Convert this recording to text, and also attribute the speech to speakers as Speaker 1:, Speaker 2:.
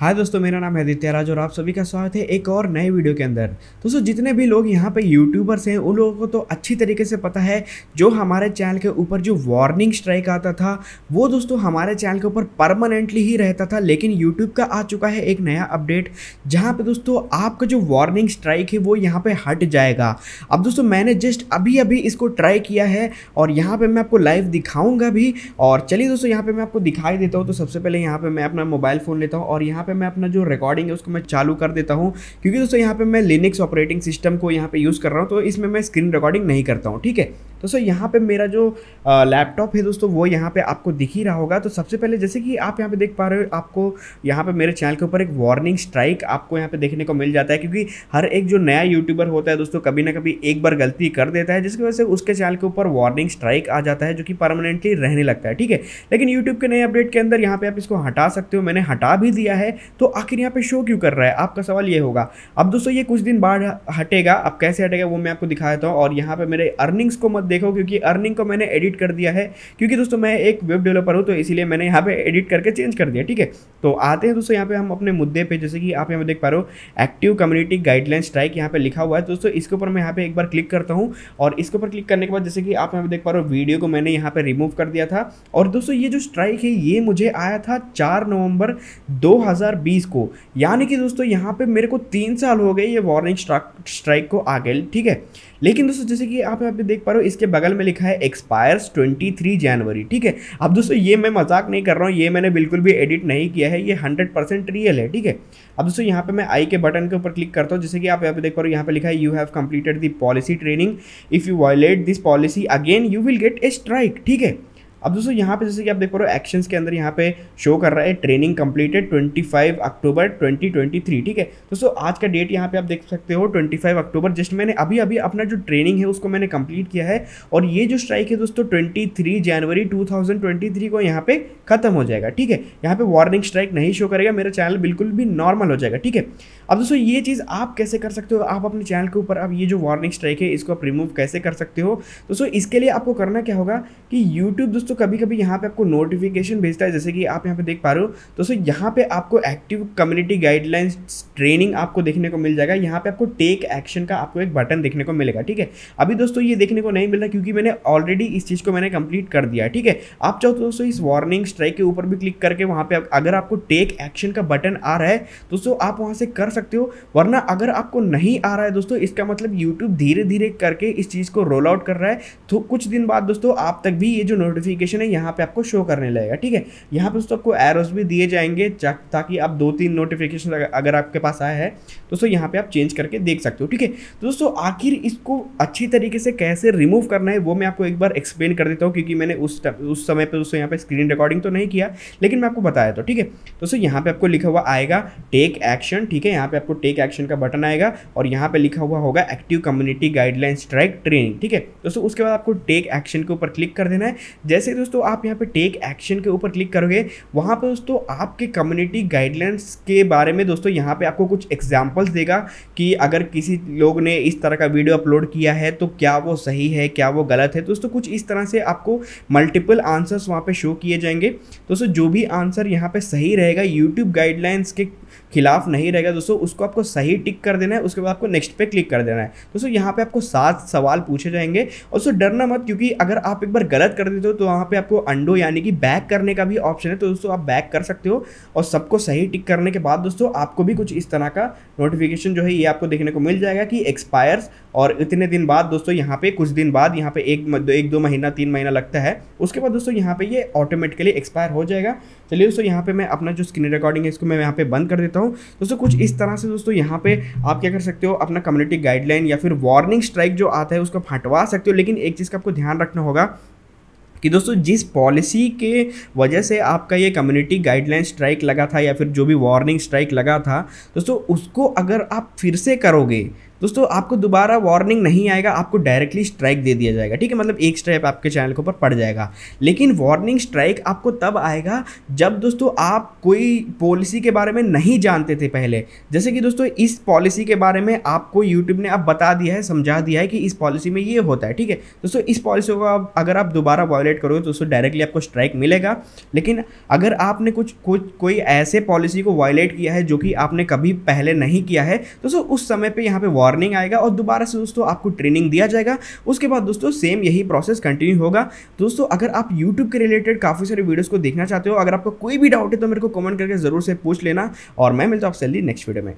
Speaker 1: हाय दोस्तों मेरा नाम है आदित्य राज और आप सभी का स्वागत है एक और नए वीडियो के अंदर दोस्तों जितने भी लोग यहाँ पे यूट्यूबर्स हैं उन लोगों को तो अच्छी तरीके से पता है जो हमारे चैनल के ऊपर जो वार्निंग स्ट्राइक आता था वो दोस्तों हमारे चैनल के ऊपर परमानेंटली ही रहता था लेकिन यूट्यूब का आ चुका है एक नया अपडेट जहाँ पर दोस्तों आपका जो वार्निंग स्ट्राइक है वो यहाँ पर हट जाएगा अब दोस्तों मैंने जस्ट अभी अभी इसको ट्राई किया है और यहाँ पर मैं आपको लाइव दिखाऊँगा भी और चलिए दोस्तों यहाँ पर मैं आपको दिखाई देता हूँ तो सबसे पहले यहाँ पर मैं अपना मोबाइल फ़ोन लेता हूँ और यहाँ पे मैं अपना जो रिकॉर्डिंग है उसको मैं चालू कर देता हूँ क्योंकि दोस्तों यहाँ पे मैं लिनिक्स ऑपरेटिंग सिस्टम को यहाँ पे यूज़ कर रहा हूँ तो इसमें मैं स्क्रीन रिकॉर्डिंग नहीं करता हूँ ठीक है तो सर यहाँ पे मेरा जो लैपटॉप है दोस्तों वो यहाँ पे आपको दिख ही रहा होगा तो सबसे पहले जैसे कि आप यहाँ पे देख पा रहे हो आपको यहाँ पे मेरे चैनल के ऊपर एक वार्निंग स्ट्राइक आपको यहाँ पे देखने को मिल जाता है क्योंकि हर एक जो नया यूट्यूबर होता है दोस्तों कभी ना कभी एक बार गलती कर देता है जिसकी वजह से उसके चैनल के ऊपर वार्निंग स्ट्राइक आ जाता है जो कि परमानेंटली रहने लगता है ठीक है लेकिन यूट्यूब के नए अपडेट के अंदर यहाँ पे आप इसको हटा सकते हो मैंने हटा भी दिया है तो आखिर यहाँ पर शो क्यों कर रहा है आपका सवाल ये होगा अब दोस्तों ये कुछ दिन बाद हटेगा अब कैसे हटेगा वो मैं आपको दिखा देता हूँ और यहाँ पर मेरे अर्निंग्स को मत देखो क्योंकि अर्निंग को मैंने एडिट कर दिया है क्योंकि दोस्तों मैं एक वेब डेवलपर हूँ तो इसलिए मैंने यहाँ पे एडिट करके चेंज कर दिया ठीक है तो आते हैं दोस्तों यहाँ पे हम अपने मुद्दे पे जैसे कि आप यहाँ पे देख पा रहे हो एक्टिव कम्युनिटी गाइडलाइन स्ट्राइक यहाँ पे लिखा हुआ है दोस्तों इसके ऊपर मैं यहाँ पे एक बार क्लिक करता हूँ और इसके ऊपर क्लिक करने के बाद जैसे कि आप यहाँ पे देख पा रहे हो वीडियो को मैंने यहाँ पे रिमूव कर दिया था और दोस्तों ये जो स्ट्राइक है ये मुझे आया था चार नवंबर दो को यानी कि दोस्तों यहाँ पे मेरे को तीन साल हो गए ये वार्निंग स्ट्राइक को आ गए ठीक है लेकिन दोस्तों जैसे कि आप यहाँ पे देख पा रहे हो इस इसके बगल में लिखा है एक्सपायर्स ट्वेंटी थ्री जनवरी ठीक है अब दोस्तों ये मैं मजाक नहीं कर रहा हूँ ये मैंने बिल्कुल भी एडिट नहीं किया है ये हंड्रेड परसेंट रियल है ठीक है अब दोस्तों यहाँ पे मैं आई के बटन के ऊपर क्लिक करता हूँ जैसे कि आप यहाँ पे देख पा रहे हो यहाँ पे लिखा है you have completed the policy training if you violate this policy again you will get a strike ठीक है अब दोस्तों यहाँ पे जैसे कि आप देख पा रहे हो एक्शंस के अंदर यहाँ पे शो कर रहा है ट्रेनिंग कंप्लीटेड 25 अक्टूबर 2023 ठीक है दोस्तों आज का डेट यहाँ पे आप देख सकते हो 25 अक्टूबर जस्ट मैंने अभी अभी अपना जो ट्रेनिंग है उसको मैंने कंप्लीट किया है और ये जो स्ट्राइक है दोस्तों ट्वेंटी जनवरी टू को यहाँ पे खत्म हो जाएगा ठीक है यहाँ पे वार्निंग स्ट्राइक नहीं शो करेगा मेरा चैनल बिल्कुल भी नॉर्मल हो जाएगा ठीक है अब दोस्तों ये चीज़ आप कैसे कर सकते हो आप अपने चैनल के ऊपर आप ये जो वार्निंग स्ट्राइक है इसको आप रिमूव कैसे कर सकते हो दोस्तों इसके लिए आपको करना क्या होगा कि यूट्यूब दोस्तों दोस्तों कभी कभी यहाँ पे आपको नोटिफिकेशन भेजता है जैसे कि आप यहाँ पे देख पा रहे हो दोस्तों यहाँ पे आपको एक्टिव कम्युनिटी गाइडलाइंस ट्रेनिंग आपको देखने को मिल जाएगा यहाँ पे आपको टेक एक्शन का आपको एक बटन देखने को मिलेगा ठीक है अभी दोस्तों ये देखने को नहीं मिल रहा क्योंकि मैंने ऑलरेडी इस चीज़ को मैंने कंप्लीट कर दिया ठीक है आप चाहो तो दोस्तों इस वार्निंग स्ट्राइक के ऊपर भी क्लिक करके वहाँ पर अगर आपको टेक एक्शन का बटन आ रहा है दोस्तों आप वहाँ से कर सकते हो वरना अगर आपको नहीं आ रहा है दोस्तों इसका मतलब यूट्यूब धीरे धीरे करके इस चीज़ को रोल आउट कर रहा है तो कुछ दिन बाद दोस्तों आप तक भी ये जो नोटिफिकेशन नोटिफिकेशन है यहाँ पे आपको शो करने लगेगा ठीक है यहाँ पे दोस्तों आपको एरोज भी दिए जाएंगे ताकि आप दो तीन नोटिफिकेशन अगर आपके पास आया है दोस्तों यहाँ पे आप चेंज करके देख सकते हो ठीक है तो दोस्तों आखिर इसको अच्छी तरीके से कैसे रिमूव करना है वो मैं आपको एक बार एक्सप्लेन कर देता हूँ क्योंकि मैंने उस उस समय पर दोस्तों यहाँ पर स्क्रीन रिकॉर्डिंग तो नहीं किया लेकिन मैं आपको बताया तो ठीक है दोस्तों यहाँ पर आपको लिखा हुआ आएगा टेक एक्शन ठीक है यहाँ पर आपको टेक एक्शन का बटन आएगा और यहाँ पर लिखा हुआ होगा active community guideline strike training ठीक है दोस्तों उसके बाद आपको टेक एक्शन के ऊपर क्लिक कर देना है जैसे जैसे दोस्तों आप यहाँ पे टेक एक्शन के ऊपर क्लिक करोगे वहाँ पे दोस्तों आपके कम्युनिटी गाइडलाइंस के बारे में दोस्तों यहाँ पे आपको कुछ एग्जांपल्स देगा कि अगर किसी लोग ने इस तरह का वीडियो अपलोड किया है तो क्या वो सही है क्या वो गलत है दोस्तों कुछ इस तरह से आपको मल्टीपल आंसर्स वहाँ पर शो किए जाएंगे दोस्तों जो भी आंसर यहाँ पर सही रहेगा यूट्यूब गाइडलाइंस के खिलाफ नहीं रहेगा दोस्तों उसको आपको सही टिक कर देना है उसके बाद आपको नेक्स्ट पे क्लिक कर देना है दोस्तों यहाँ पे आपको सात सवाल पूछे जाएंगे और दोस्तों डरना मत क्योंकि अगर आप एक बार गलत कर देते हो तो वहाँ पे आपको अंडो यानी कि बैक करने का भी ऑप्शन है तो दोस्तों आप बैक कर सकते हो और सबको सही टिक करने के बाद दोस्तों आपको भी कुछ इस तरह का नोटिफिकेशन जो है ये आपको देखने को मिल जाएगा कि एक्सपायर्स और इतने दिन बाद दोस्तों यहाँ पे कुछ दिन बाद यहाँ पे एक दो, एक दो महीना तीन महीना लगता है उसके बाद दोस्तों यहाँ पे ये ऑटोमेटिकली एक्सपायर हो जाएगा चलिए दोस्तों यहाँ पे मैं अपना जो स्क्रीन रिकॉर्डिंग है इसको मैं यहाँ पे बंद कर देता हूँ दोस्तों कुछ इस तरह से दोस्तों यहाँ पे आप क्या कर सकते हो अपना कम्युनिटी गाइडलाइन या फिर वार्निंग स्ट्राइक जो आता है उसको फटवा सकते हो लेकिन एक चीज़ का आपको ध्यान रखना होगा कि दोस्तों जिस पॉलिसी के वजह से आपका ये कम्युनिटी गाइडलाइन स्ट्राइक लगा था या फिर जो भी वार्निंग स्ट्राइक लगा था दोस्तों उसको अगर आप फिर से करोगे दोस्तों आपको दोबारा वार्निंग नहीं आएगा आपको डायरेक्टली स्ट्राइक दे दिया जाएगा ठीक है मतलब एक स्ट्राइक आपके चैनल के ऊपर पड़ जाएगा लेकिन वार्निंग स्ट्राइक आपको तब आएगा जब दोस्तों आप कोई पॉलिसी के बारे में नहीं जानते थे पहले जैसे कि दोस्तों इस पॉलिसी के बारे में आपको यूट्यूब ने अब बता दिया है समझा दिया है कि इस पॉलिसी में ये होता है ठीक है दोस्तों इस पॉलिसी को आप अगर आप दोबारा वायोलेट करोगे तो दोस्तों डायरेक्टली आपको स्ट्राइक मिलेगा लेकिन अगर आपने कुछ कुछ कोई ऐसे पॉलिसी को वायोलेट किया है जो कि आपने कभी पहले नहीं किया है दोस्तों उस समय पर यहाँ पर वार्निंग आएगा और दोबारा से दोस्तों आपको ट्रेनिंग दिया जाएगा उसके बाद दोस्तों सेम यही प्रोसेस कंटिन्यू होगा दोस्तों अगर आप यूट्यूब के रिलेटेड काफ़ी सारे वीडियोज़ को देखना चाहते हो अगर आपको कोई भी डाउट है तो मेरे को कमेंट करके ज़रूर से पूछ लेना और मैं मिलता हूँ आपसे नेक्स्ट वीडियो में